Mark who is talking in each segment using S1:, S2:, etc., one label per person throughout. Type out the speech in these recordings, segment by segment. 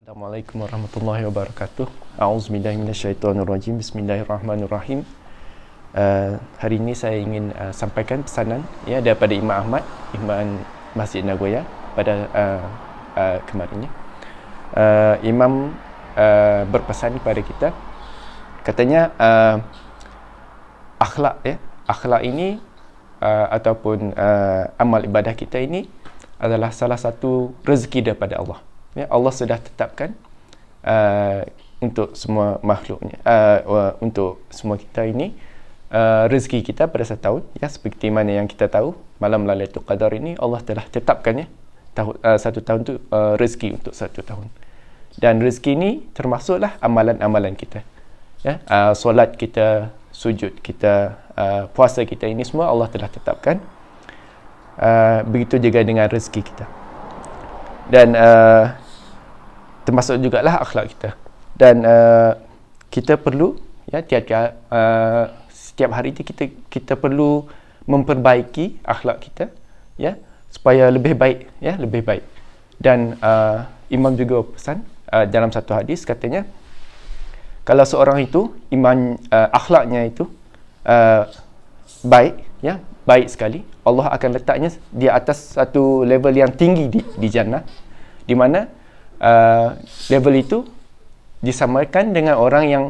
S1: Assalamualaikum warahmatullahi wabarakatuh. Auzubillahi Bismillahirrahmanirrahim. Uh, hari ini saya ingin uh, sampaikan pesanan ya daripada Imam Ahmad, Imam Masjid Nagoya pada uh, uh, kemarinnya. Uh, Imam uh, berpesan kepada kita katanya uh, akhlak ya. Akhlak ini uh, ataupun uh, amal ibadah kita ini adalah salah satu rezeki daripada Allah ya Allah sudah tetapkan uh, untuk semua makhluknya uh, uh, untuk semua kita ini uh, rezeki kita pada satu tahun ya seperti mana yang kita tahu malam lailatul qadar ini Allah telah tetapkannya tahu, uh, satu tahun tu uh, rezeki untuk satu tahun dan rezeki ini termasuklah amalan-amalan kita ya uh, solat kita sujud kita uh, puasa kita ini semua Allah telah tetapkan uh, begitu juga dengan rezeki kita dan uh, termasuk lah akhlak kita dan uh, kita perlu ya tiap-tiap uh, setiap hari itu kita kita perlu memperbaiki akhlak kita ya supaya lebih baik ya lebih baik dan uh, imam juga pesan uh, dalam satu hadis katanya kalau seorang itu iman uh, akhlaknya itu uh, baik ya baik sekali Allah akan letaknya di atas satu level yang tinggi di, di jannah di mana uh, level itu disamakan dengan orang yang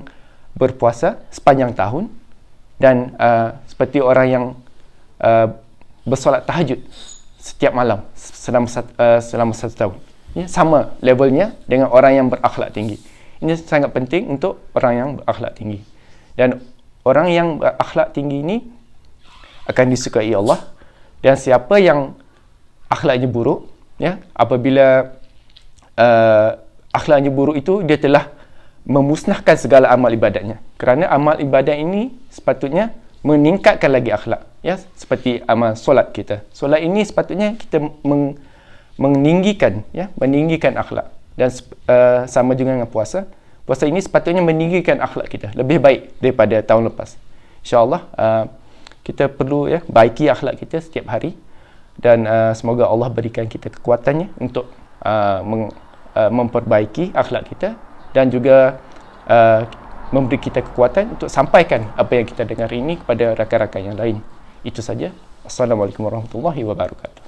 S1: berpuasa sepanjang tahun dan uh, seperti orang yang uh, bersolat tahajud setiap malam selama satu, uh, selama satu tahun ya, sama levelnya dengan orang yang berakhlak tinggi ini sangat penting untuk orang yang berakhlak tinggi dan orang yang berakhlak tinggi ini akan disukai Allah dan siapa yang akhlaknya buruk ya apabila uh, akhlaknya buruk itu dia telah memusnahkan segala amal ibadatnya kerana amal ibadat ini sepatutnya meningkatkan lagi akhlak ya seperti amal solat kita solat ini sepatutnya kita meng, meninggikan ya meninggikan akhlak dan uh, sama juga dengan puasa puasa ini sepatutnya meninggikan akhlak kita lebih baik daripada tahun lepas insyaallah uh, kita perlu ya baiki akhlak kita setiap hari dan uh, semoga Allah berikan kita kekuatannya untuk uh, meng, uh, memperbaiki akhlak kita dan juga uh, memberi kita kekuatan untuk sampaikan apa yang kita dengar ini kepada rakan-rakan yang lain itu saja assalamualaikum warahmatullahi wabarakatuh